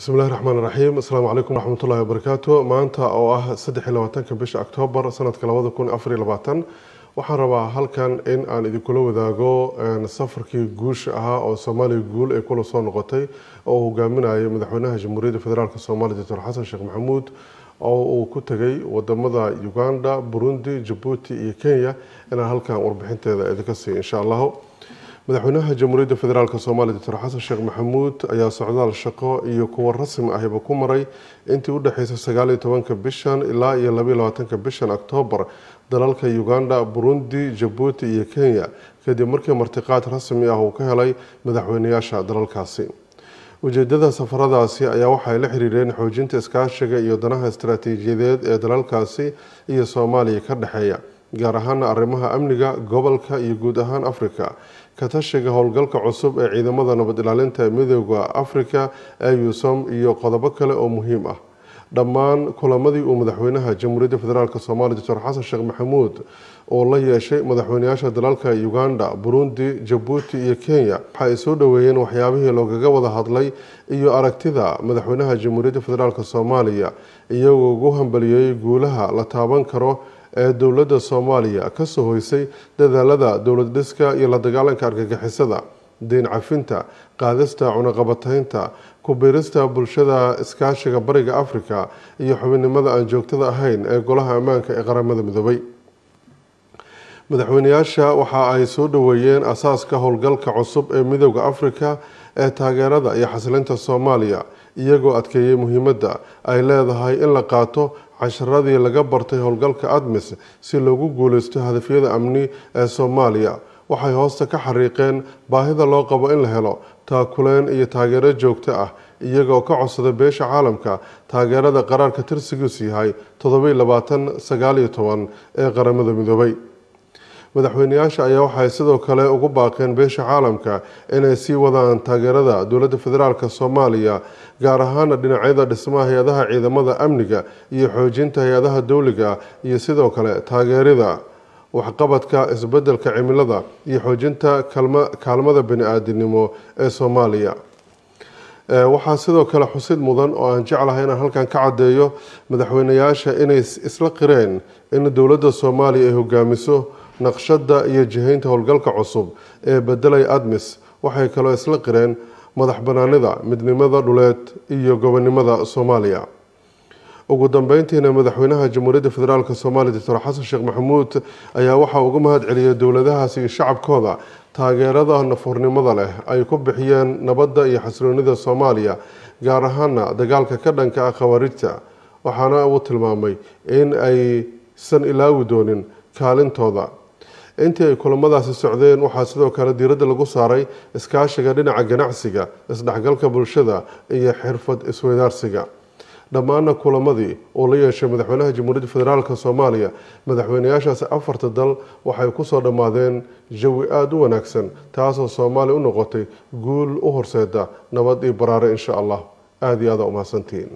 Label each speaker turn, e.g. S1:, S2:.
S1: bismi illahi raxmaan iraxiim asalaamu calaykum wraxmat ullahi wabarakaatu maanta oo ah saddexiy labaatanka bisha oktoobar sanadka labada kun afariy labaatan waxaan rabaa halkan in aan idinkula wadaago safarkii guusha ahaa oo soomaaliya guul ay kula soo noqotay oo uu hogaaminayay madaxweynaha jamhuuriyadda federaalk soomaaliya doctor xasan sheekh maxamuud oo uu ku tegay wadamada uganda burundi jabuuti iyo kenya inaan halkan warbixinteeda idinka siiyo insha allahu madaxweynaha jamhuuriyadda federaalk soomaaliya doctor xasan sheekh maxamuud ayaa socdaal shaqo iyo kuwo rasmi ahiba ku maray intii udhexeysa sagaaliyo tobanka bishan ilaa iyo labaiyo labaatanka bishan oktoobar dalalka uganda burundi jabuuti iyo kenya kadib markii martiqaad rasmi ah uu ka helay madaxweyneyaasha dalalkaasi ujeedada safaradaasi ayaa waxaay la xiriireen xoojinta iskaashiga iyo danaha istaraatiijiyadeed ee dalalkaasi iyo soomaaliya ka dhexeeya gaar ahaana arrimaha amniga gobolka iyo guud ahaan afrika katashiga howlgalka cusub ee ciidamada nabad ilaalinta ee midooda afrika eusom iyo qodobo kale oo muhiim ah dhammaan kulamadii uu madaxweynaha jamhuuriyadda federaalk soomaaliya doctor xasan sheekh maxamuud oo la yeeshay madaxweyneyaasha dalalka uganda burundi jabuuti iyo kenya waxa ay soo dhoweeyeen waxyaabihii loogaga wada hadlay iyo aragtida madaxweynaha jamhuuriyadda federaalk soomaaliya iyagoo ugu hambaliyeeyey guulaha la taaban karo ee dowladda soomaaliya ka soo hoysay dadaalada dowlad dhiska iyo la dagaalanka argagixisada deen cafinta qaadista cunaqabataynta ku-biirista bulshada iskaashiga bariga afrika iyo xubinnimada aan joogtada ahayn ee golaha ammaanka ee qaramada midoobay madaxweyneyaasha waxa ay soo dhoweeyeen asaaska howlgalka cusub ee midooda afrika ee taageerada iyo xasilinta soomaaliya iyagoo adkeeyay muhiimadda ay leedahay in la qaato casharadii laga bartay howlgalka admis si loogu guuleysto hadafyada amni ee soomaaliya waxay hoosta ka xariiqeen baahida loo qabo in la helo taakuleen iyo taageero joogto ah iyagoo ka codsaday beesha caalamka taageerada qaraarka tirsigiisu yahay todobayo labaatan sagaaliyo toban ee qaramada midoobay madaxweyneyaasha ayaa waxay sidoo kale ugu baaqeen beesha caalamka inay sii wadaan taageerada dowladda federaalk soomaaliya gaar ahaana dhinacyada dhismaha hay-adaha ciidamada amniga iyo xoojinta hay-adaha dowliga iyo sidoo kale taageerida waxqabadka isbedelka cimilada iyo xoojinta kaalmada bani-aadinimo ee soomaaliya waxaa sidoo kale xusid mudan oo aan jeclahay inaan halkan ka caddeeyo madaxweyneyaasha inay isla qireen in dowladda soomaaliya ay hogaamiso naqshada iyo jihaynta howlgalka cusub ee bedelay admis waxay kaloo isla qireen madax banaanida midnimada dhuleed iyo gobonnimada soomaaliya ugu dambeyntiina madaxweynaha jamhuuriyadda federaalk soomaaliya doctor xasan sheekh maxamuud ayaa waxaa ugu mahad celiyay dowladahaasi iyo shacabkooda taageerada nafurnimada leh ay ku bixiyeen nabadda iyo xasiloonida soomaaliya gaar ahaana dagaalka ka dhanka ah khawaarijta waxaana uu tilmaamay in aysan ilaawi doonin kaalintooda intii ay kulamadaasi socdeen waxaa sidoo kale diiradda lagu saaray iskaashiga dhinaca ganacsiga isdhexgalka bulshada iyo xirfad isweydaarsiga dhammaanna kulamadii uu la yeeshay madaxweynaha jamhuuriyadda federaalk soomaaliya madaxweyneyaashaasi afarta dal waxay ku soo dhammaadeen jawi aada u wanaagsan taasoo soomaaliya u noqotay guul u horseeda nabad iyo baraare insha allah aada iyo aada umahadsantihiin